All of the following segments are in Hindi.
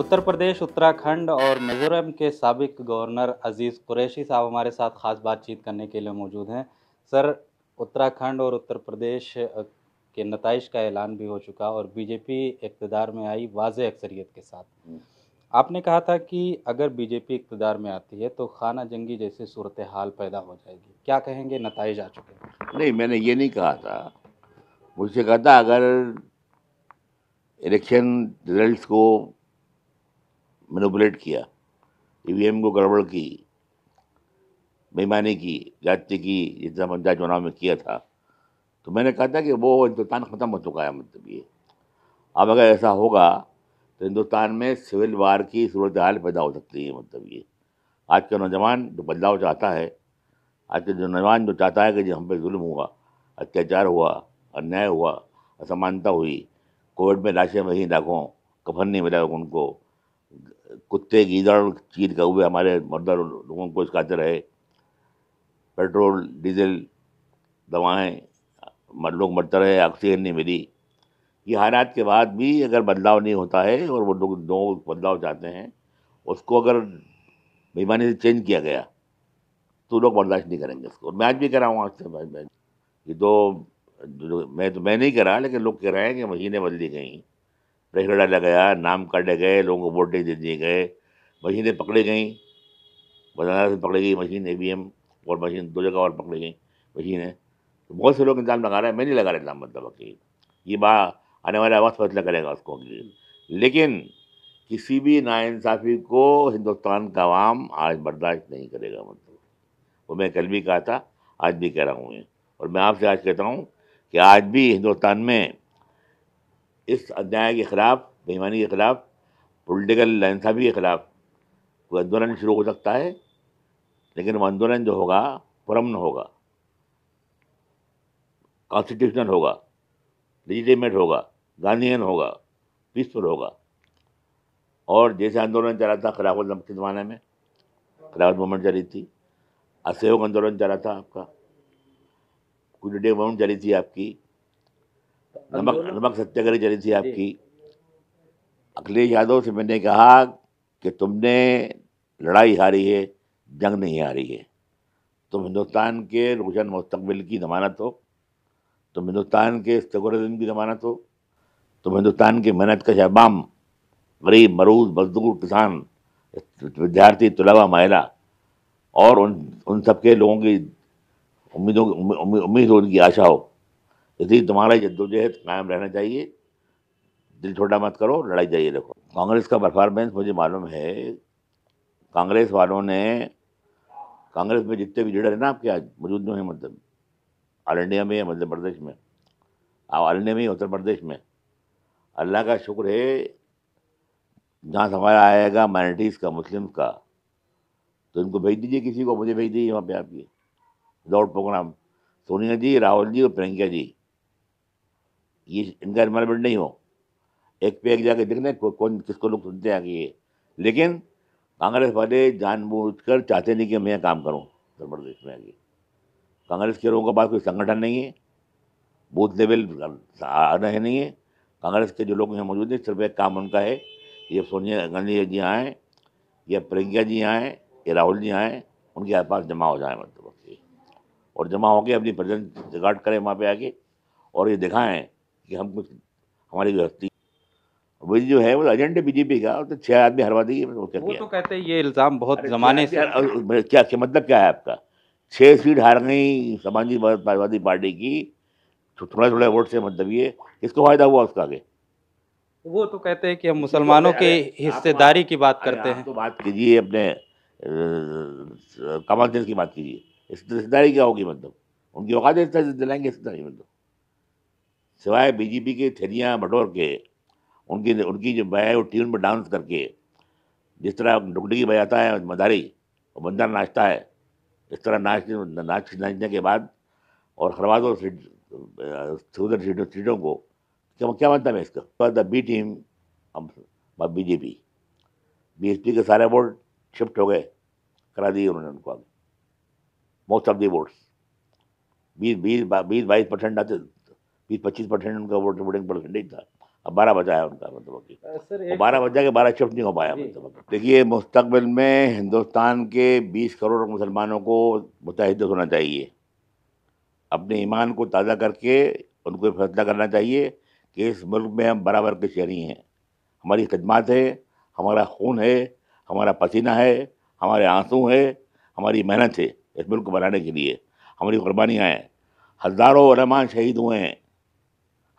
उत्तर प्रदेश उत्तराखंड और मिजोरम के सबक गवर्नर अजीज़ कुरैशी साहब हमारे साथ ख़ास बातचीत करने के लिए मौजूद हैं सर उत्तराखंड और उत्तर प्रदेश के नतज का ऐलान भी हो चुका और बीजेपी इकतदार में आई वाज अक्सरीत के साथ हम्म। आपने कहा था कि अगर बीजेपी इकतदार में आती है तो खाना जंगी जैसी सूरत हाल पैदा हो जाएगी क्या कहेंगे नतज आ चुके हैं नहीं मैंने ये नहीं कहा था मुझसे कहा था अगर इलेक्शन रिजल्ट को मैनुपलेट किया ई e को गड़बड़ की बेईमानी की जाति की जितना पंचायत चुनाव में किया था तो मैंने कहा था कि वो हिंदुस्तान ख़त्म हो चुका है मतलब ये अब अगर ऐसा होगा तो हिंदुस्तान में सिविल वार की सूरत हाल पैदा हो सकती है मतलब ये आज का नौजवान जो बदलाव चाहता है आज का जो नौजवान जो चाहता है कि जी हम पे जुल्म हुआ अत्याचार हुआ अन्याय हुआ असमानता हुई कोविड में लाशें वहीं लाखों कफन नहीं मिला उनको कुत्ते गीदड़ चीर कौवे हमारे मर्दर लोगों को इसकाते रहे पेट्रोल डीजल दवाएं मर लोग मरते रहे ऑक्सीजन नहीं मिली ये हालात के बाद भी अगर बदलाव नहीं होता है और वो लोग दो बदलाव चाहते हैं उसको अगर बेईमानी से चेंज किया गया तो लोग बर्दाश्त नहीं करेंगे उसको मैं आज भी कर रहा हूँ आज से ये तो मैं तो मैं नहीं रहा लेकिन लोग कह रहे हैं कि मशीनें बदली गई रेखा डाला गया नाम काटे गए लोगों को वोट दे दिए गए मशीनें पकड़ी गई बनारस में पकड़ी गई मशीन ए वी एम और मशीन दो जगह और पकड़ी गई मशीनें तो बहुत से लोग इंतजाम लगा रहे हैं मैं नहीं लगा रहा इंतजाम मतलब कि ये बा आने वाला वक्त फैसला करेगा उसको लेकिन किसी भी नाइंसाफ़ी को हिंदुस्तान का आवाम आज बर्दाश्त नहीं करेगा मतलब वो मैं कल भी कहा था आज भी कह रहा हूँ और मैं आपसे आज कहता हूँ कि आज भी हिंदुस्तान में इस अध्याय के ख़िलाफ़ बेईमानी के ख़िलाफ़ पोलिटिकल नाइंसाफ़ी के ख़िलाफ़ कोई आंदोलन शुरू हो सकता है लेकिन वो आंदोलन जो होगा पुरमन होगा कॉन्स्टिट्यूशनल होगा लिजिटेमेट होगा गांधीन होगा पीसफुल होगा और जैसे आंदोलन चला था खिलाफत के ज़माने में खिलाफत मूवमेंट चली थी असहयोग आंदोलन चला था आपका कुछ डे मूवमेंट चली थी आपकी नमक नमक सत्याग्रह चली थी आपकी अखिलेश यादव से मैंने कहा कि तुमने लड़ाई हारी है जंग नहीं हारी है तुम हिंदुस्तान के रोशन मुस्तबिल की जमानत हो तुम हिंदुस्तान के दिन की जमानत हो तुम हिंदुस्तान के मेहनत का शहबाम गरीब मरूज मजदूर किसान विद्यार्थी तलबा महिला और उन उन सबके लोगों की उम्मीदों उम्मीद हो उनकी आशा हो यदि तुम्हारा जद्दोजहद कायम रहना चाहिए दिल छोटा मत करो लड़ाई जाइए रखो कांग्रेस का परफॉर्मेंस मुझे मालूम है कांग्रेस वालों ने कांग्रेस में जितने भी लीडर हैं ना आपके आज मौजूद में हैं मतलब ऑल इंडिया में या मध्य प्रदेश में ऑल इंडिया में उत्तर प्रदेश में अल्लाह का शुक्र है जहाँ हमारा आएगा माइनॉरिटीज़ का मुस्लिम्स का तो इनको भेज दीजिए किसी को मुझे भेज दीजिए वहाँ पे आपकी दौड़ प्रोग्राम सोनिया जी राहुल जी और प्रियंका जी ये इनका इन्वायरमेंट नहीं हो एक पे एक जाके देख लें कौन किसको लोग सुनते हैं कि ये लेकिन कांग्रेस वाले जानबूझ कर चाहते नहीं कि मैं काम करूँ उत्तर प्रदेश में आगे कांग्रेस के लोगों के पास कोई संगठन नहीं है बूथ लेवल आना है नहीं है कांग्रेस के जो लोग यहाँ मौजूद हैं सिर्फ एक काम उनका है ये सोनिया गांधी जी आएँ या प्रियंका जी आएँ या राहुल जी आएँ उनके पास जमा हो जाए मतलब और जमा होकर अपनी प्रेजेंट रिकॉर्ड करें वहाँ पे आके और ये दिखाएं कि हम कुछ हमारी गलती वही जो है वो एजेंट तो है बीजेपी का तो छह आदमी हरवा देगी वो क्या वो तो कहते हैं ये इल्ज़ाम बहुत जमाने से क्या क्या मतलब क्या है आपका छः सीट हार गई समाजवादी पार्टी की तो थोड़ा थोड़ा वोट से मतलब ये किसको फायदा हुआ उसका आगे वो तो कहते हैं कि हम तो मुसलमानों के हिस्सेदारी की बात करते हैं तो बात कीजिए अपने कमाल की बात कीजिए हिस्सेदारी क्या होगी मतलब उनकी औकात हिस्सा दिलाएंगे हिस्सेदारी मतलब सिवाय बीजेपी के थैलियाँ बटोर के उनकी उनकी जो है वो ट्यून पर डांस करके जिस तरह डुगडुगी बजाता है मदारी और बंदा नाचता है इस तरह नाच नाच नाचने के बाद और खरवादों तो सुधर सीटों को क्या क्या मानता है इसका द बी टीम अब बीजेपी बीएसपी के सारे वोट शिफ्ट हो गए करा दिए उन्होंने उनको आगे मोस्ट ऑफ दी वोट्स बीस बीस बीस बाईस परसेंट आते बीस पच्चीस परसेंट उनका वोट वोटिंग परसेंट था अब बारह बजा है उनका मतलब कि बारह बजा के बारह शिफ्ट नहीं हो पाया मतलब देखिए मुस्तबिल में हिंदुस्तान के बीस करोड़ मुसलमानों को मुतहद होना चाहिए अपने ईमान को ताज़ा करके उनको फैसला करना चाहिए कि इस मुल्क में हम बराबर के शहरी हैं हमारी खदमात है हमारा खून है हमारा पसीना है हमारे आंसू है हमारी मेहनत है इस मुल्क को बनाने के लिए हमारी कुर्बानियाँ हैं हज़ारों शहीद हुए हैं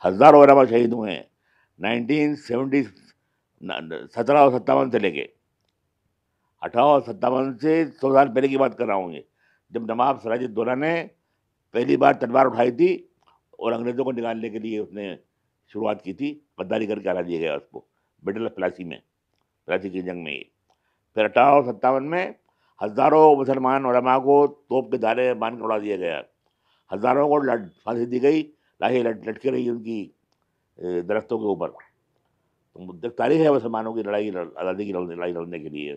हज़ारों वरामा शहीद हुए हैं नाइनटीन सेवेंटी सत्रह और सत्तावन से लेके अठारह और सत्तावन से सौ साल पहले की बात कर रहा हूँ ये जब नवाब सराजुद्दौला ने पहली बार तलवार उठाई थी और अंग्रेज़ों को निकालने के लिए उसने शुरुआत की थी गद्दारी करके हरा दिया गया उसको ब्रिटल ऑफ प्लासी में प्लासी की जंग में ये फिर अठारह और सत्तावन में हज़ारों मुसलमान उलमा को तोप के धारे बांध कर उड़ा दिया गया हज़ारों को फांसी दी गई लाही लट लटकी रही उनकी दरख्तों के ऊपर तो तारीख है मुसलमानों की लड़ाई आज़ादी की लड़ाई लड़ने के लिए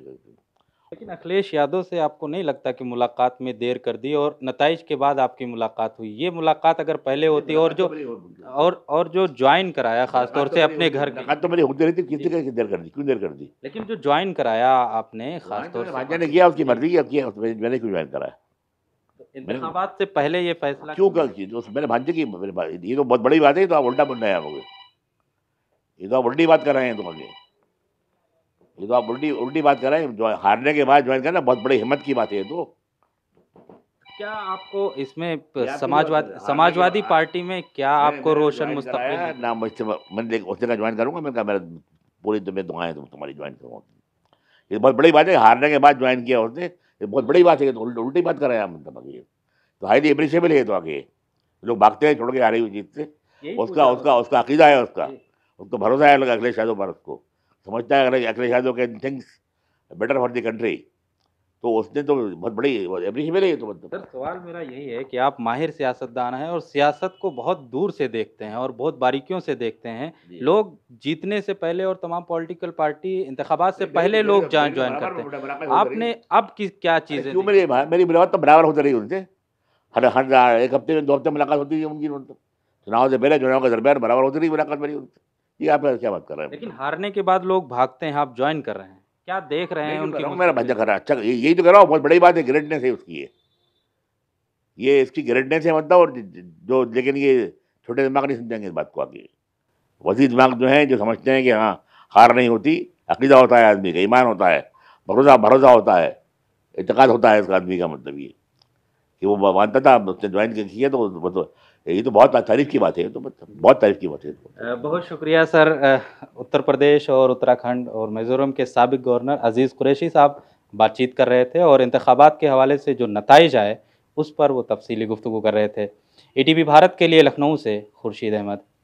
लेकिन अखिलेश यादव से आपको नहीं लगता कि मुलाकात में देर कर दी और नतज के बाद आपकी मुलाकात हुई ये मुलाकात अगर पहले होती और जो तो और और जो ज्वाइन कराया खासतौर तो से अपने घर तो मेरी होती रहती किसी का देर कर दी क्यों देर कर दी लेकिन जो ज्वाइन कराया आपने तो खासतौर से किया उसकी मर्जी मैंने क्यों ज्वाइन कराया इंतबात हाँ, से पहले ये फैसला क्यों गलत चीज मेरे भांजे की मेरे ये तो बहुत बड़ी बात है तो आप उल्टा बन रहे हैं ये तो आप उल्टी बात कर रहे हैं तुम्हारे ये तो आप उल्टी उल्टी बात कर रहे हैं हारने के बाद ज्वाइन करना बहुत बड़ी हिम्मत की बात है तो क्या आपको इसमें समाजवाद समाजवादी पार्टी में क्या आपको रोशन मुस्तफी ना मुझसे मैंने देख उसने ज्वाइन करूंगा मैंने कहा मेरा पूरी तुम्हें दुआएं तुम्हारी ज्वाइन करूंगा ये बहुत बड़ी बात है हारने के बाद ज्वाइन किया उसने ये बहुत बड़ी बात है तो उल्टी उल्टी बात कर रहे हैं मतलब आगे तो हाईली अप्रिशिएबल तो है तो आगे लोग भागते हैं छोड़ के आ रही हुई जीत से उसका उसका उसका अकीदा है उसका उसको भरोसा है अखिलेश यादव पर उसको समझता है अखिलेश यादव के things better for the country तो उसने तो बहुत बड़ी एवरेज में तो मतलब सर सवाल मेरा यही है कि आप माहिर सियासतदान हैं और सियासत को बहुत दूर से देखते हैं और बहुत बारीकियों से देखते हैं लोग जीतने से पहले और तमाम पॉलिटिकल पार्टी इंतबात से पहले लोग ज्वाइन करते हैं आपने अब किस क्या चीज़ें मेरी मुलाकात तो बराबर होती रही उनसे हर हर एक हफ्ते में दो हफ्ते मुलाकात होती है उनकी चुनाव से पहले चुनाव के दरमियान बराबर होती रही मुलाकात मेरी उनसे ये आप क्या बात कर रहे हैं लेकिन हारने के बाद लोग भागते हैं आप ज्वाइन कर रहे हैं क्या देख रहे हैं उनकी मेरा बंदा अच्छा कर रहा अच्छा यही तो कर रहा हूँ बहुत बड़ी बात है ग्रेटनेस है उसकी ये ये इसकी ग्रेटनेस है मतलब और जो लेकिन ये छोटे दिमाग नहीं समझेंगे इस बात को आगे वजी दिमाग जो है जो समझते हैं कि हाँ हार नहीं होती अकीदा होता है आदमी का ईमान होता है भरोसा भरोसा होता है इतकाद होता है इस आदमी का मतलब ये कि वो मानता था उसने ज्वाइन किया तो, तो ये तो बहुत तारीफ की बात है तो मतलब बहुत तारीफ की बात है बहुत शुक्रिया सर उत्तर प्रदेश और उत्तराखंड और मिज़ोरम के सबक गवर्नर अजीज़ कुरैशी साहब बातचीत कर रहे थे और इंतबात के हवाले से जो नतज आए उस पर वो तफसली गुफ्तु कर रहे थे ए भारत के लिए लखनऊ से खुर्शीद अहमद